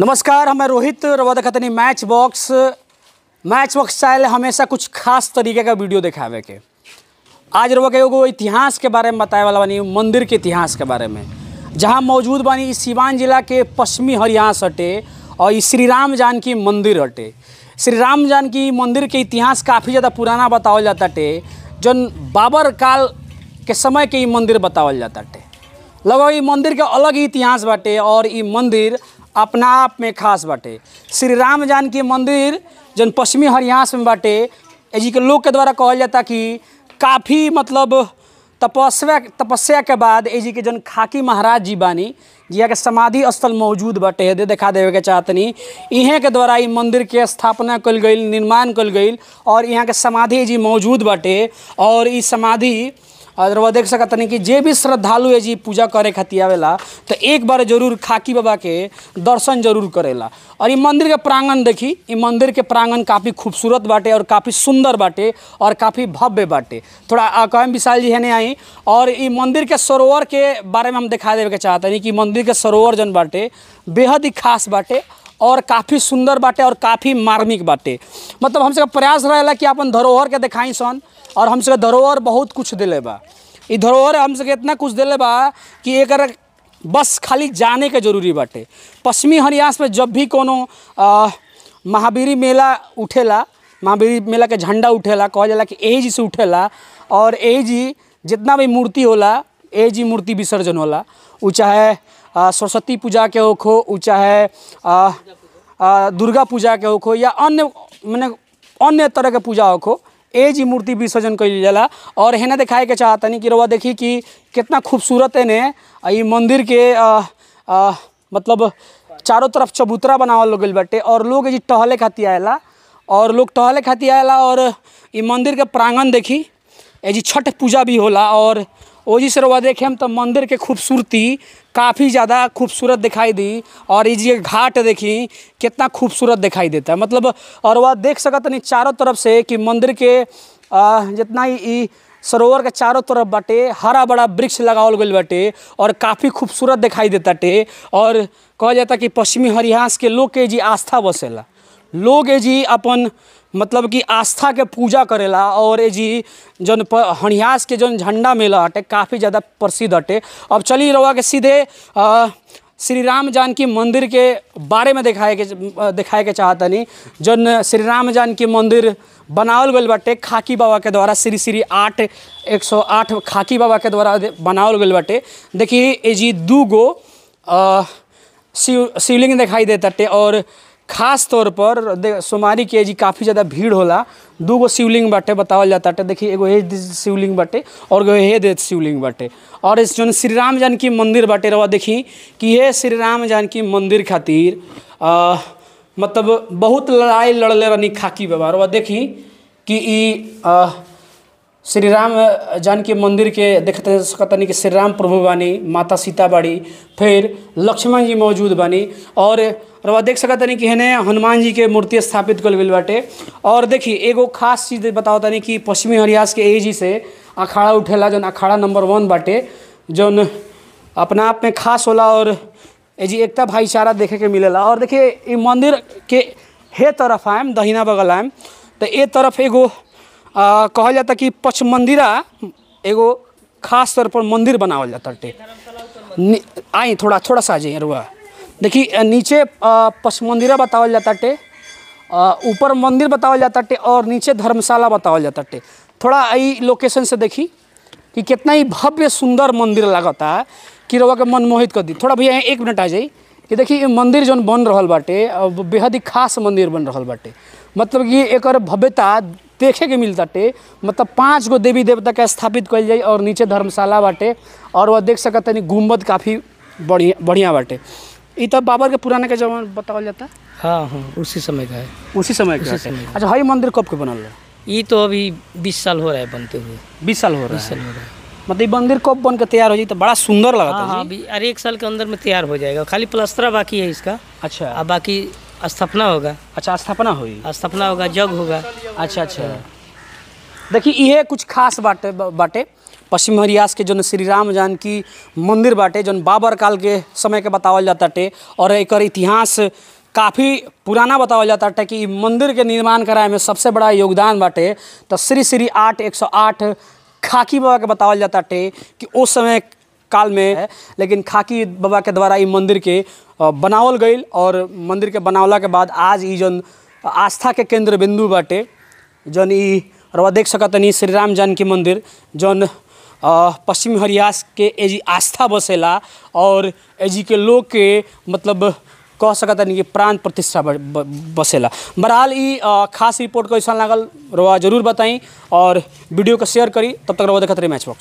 नमस्कार हमें रोहित रवा देखते मैच बॉक्स मैच बॉक्स चाहे हमेशा कुछ खास तरीके का वीडियो दिखावे के आज रवा के एगो इतिहास के बारे में बताए वाला बानी मंदिर के इतिहास के बारे में जहाँ मौजूद बानी सिवान जिला के पश्चिमी हरियाणा हटे और ये श्री राम जानकी मंदिर हटे श्री राम जानकी मंदिर के इतिहास काफ़ी ज़्यादा पुराना बतावल जाता टे जौन बाबर काल के समय के ये मंदिर बतावल जाता टे लगभग ये मंदिर के अलग ही इतिहास बाटे और ये मंदिर अपना आप में खास बाटे श्री राम जान के मंदिर जन पश्चिमी हरियाणस में बाटे एजी के लोग के द्वारा कहा जाता कि काफ़ी मतलब तपस्या तपस्या के बाद एजी के जन खाकी महाराज जी बानी जिया के समाधि स्थल मौजूद बटे दे देखा देवे के चाहतनी इहें के द्वारा ये मंदिर के स्थापना कल गई निर्माण कल गई और यहाँ के समाधि जी मौजूद बटे और इस समाधि और वह देख सकत कि जे भी श्रद्धालु है जी पूजा करे खातिर आवेला तो एक बार जरूर खाकी बाबा के दर्शन जरूर करेला और ये मंदिर के प्रांगण देखी ये मंदिर के प्रांगण काफ़ी खूबसूरत बाटे और काफ़ी सुंदर बाटे और काफ़ी भव्य बाटे थोड़ा कहम विशाल जी हेने आई और ये मंदिर के सरोवर के बारे में हम दिखा देवे के चाहते हैं कि मंदिर के सरोवर जन बाटे बेहद ही खास बाटे और काफ़ी सुंदर बाटे और काफ़ी मार्मिक बाटे मतलब हम सब प्रयास रहेला कि अपन धरोहर के दिखाई सन और हम सबके धरोहर बहुत कुछ दिले बा धरोहर हम सब इतना कुछ दिले बा कि एक बस खाली जाने के जरूरी बाटे पश्चिमी हरियास में जब भी कोनो महावीरी मेला उठेला महावीरी मेला के झंडा उठेला कह जाला कि एज जी से उठेला और एज जी जितना भी मूर्ति होला एज मूर्ति विसर्जन होला वो चाहे सरस्वती पूजा के ओख हो चाहे दुर्गा पूजा के ओख हो या अन्य मैंने अन्य तरह के पूजा ओख हो एज मूर्ति विसर्जन कर जला और हेना दिखाए के चाहतनी कि रवा देखी कि कितना खूबसूरत ने मंदिर के आ, आ, मतलब चारों तरफ चबूतरा बनावल गई बटे और लोग जी टहले खातिर आएला और लोग टहले खातिर आएला और ये मंदिर के प्रांगण देखी एजी छठ पूजा भी होला और ओजी से वह देखे हम तो मंदिर के खूबसूरती काफ़ी ज़्यादा खूबसूरत दिखाई दी और ये घाट देखी कितना खूबसूरत दिखाई देता है मतलब और वह देख सकत नहीं चारों तरफ से कि मंदिर के जितना ही सरोवर के चारों तरफ बटे हरा बड़ा वृक्ष लगावल गईल बाटे और काफ़ी खूबसूरत दिखाई देता टे और कहा जाता कि पश्चिमी हरिहास के लोग के जी आस्था बसेला लोग जी अपन मतलब कि आस्था के पूजा करेला और ये जी जौन हणियास के जौन झंडा मेला हटे काफ़ी ज़्यादा प्रसिद्ध हटे अब चली रहुआ के सीधे आ, श्री राम जानकी मंदिर के बारे में दिखाए के दिखाए के चाहतनी जौन श्री राम जानकी मंदिर बनावल गई बटे खाकी बाबा के द्वारा श्री श्री आठ एक सौ आठ खाकी बाबा के द्वारा बनावल गल बटे देखिए ये जी दू गो शिव शिवलिंग दिखाई देते और खास तौर पर देख सोमारी के जी काफ़ी ज़्यादा भीड़ होला दू गो शिवलिंग बाटे बतावल जाता है देखिए एगो ये शिवलिंग बाटे और एगो ये दे शिवलिंग बाटे और इस जौन श्री राम जानकी मंदिर बाटे रहा देखी कि ये श्री राम जानकी मंदिर खातिर मतलब बहुत लड़ाई लड़ले रहनी खाकी रहा देखी कि श्री राम जानकी मंदिर के देखते कि श्री राम प्रभु बानी माता सीता बाड़ी फिर लक्ष्मण जी मौजूद बानी और रवा देख सकतनी कि हेने हनुमान जी के मूर्ति स्थापित कर गई बाटे और देखिए एगो खास चीज़ बताओ तनी कि पश्चिमी हरियास के एजी से अखाड़ा उठेला जौन अखाड़ा नंबर वन बाटे जौन अपना आप में खास होला और एजी एकता भाईचारा देखे के मिले और देखिए मंदिर के हे तरफ आयम दहीना बगल आयम तो ए तरफ एगो कहा जाता कि पचमंदिरा एगो खास तौर पर मंदिर बनावल जाता टे आई थोड़ा थोड़ा सा जी रुआ देखिए नीचे पचमंदिरा बतावल जाता टे ऊपर मंदिर बतावल जाता टे और नीचे धर्मशाला बतावल जाता टे थोड़ा ई लोकेशन से देखी कि कितना ही भव्य सुंदर मंदिर लगता कि रवा के मनमोहित कर दी थोड़ा भैया एक मिनट आ जाए कि देखिए मंदिर जो बन रहा बाटे बेहद ही खास मंदिर बन रहा बाटे मतलब कि एक भव्यता देखे के मिलता टे मतलब पाँच गो देवी देवता के स्थापित कल जाए और नीचे धर्मशाला बाटे और वह देख सकते हैं गुम्बद काफ़ी बढ़िया बढ़िया बाटे इ तब बाबर के पुराना के जमाना बतावल जाता हाँ हाँ उसी समय का है उसी समय का अच्छा हाई मंदिर कब के बनल है तो अभी बीस साल हो रहा है बनते हुए बीस साल हो रहा है साल हो रहा है मतलब मंदिर कब बन के तैयार हो जाए तो बड़ा सुंदर लगा हाँ, हाँ, अभी अरे एक साल के अंदर में तैयार हो जाएगा खाली प्लस्तरा बाकी है इसका अच्छा अब बाकी स्थापना होगा अच्छा स्थापना होगी स्थापना होगा जग होगा अच्छा अच्छा देखिए ये कुछ खास बाटे बाटे पश्चिम हरियास के जौन श्री राम जान की मंदिर बाटे जौन बाबर काल के समय के बतावल जाता टे और एक इतिहास काफ़ी पुराना बतावल जाता कि मंदिर के निर्माण कराए में सबसे बड़ा योगदान बाटे तो श्री श्री आठ एक सौ आठ खाकी बाबा के बतावल जाता टे कि उस समय काल में है लेकिन खाकी बाबा के द्वारा ये मंदिर के बनावल गई और मंदिर के बनावला के बाद आज ये जन आस्था के केंद्र बिंदु बाटे जन रवा देख सकतनी श्री राम जानकी मंदिर जौन पश्चिम हरियास के एजी आस्था बसेला और एजी के लोग के मतलब कह सकतनी कि प्राण प्रतिष्ठा बसेला बहरहाल ये खास रिपोर्ट कैसा लागल रवा जरूर बताई और वीडियो को शेयर करी तब तक रवा देखते रही मैच बॉक्स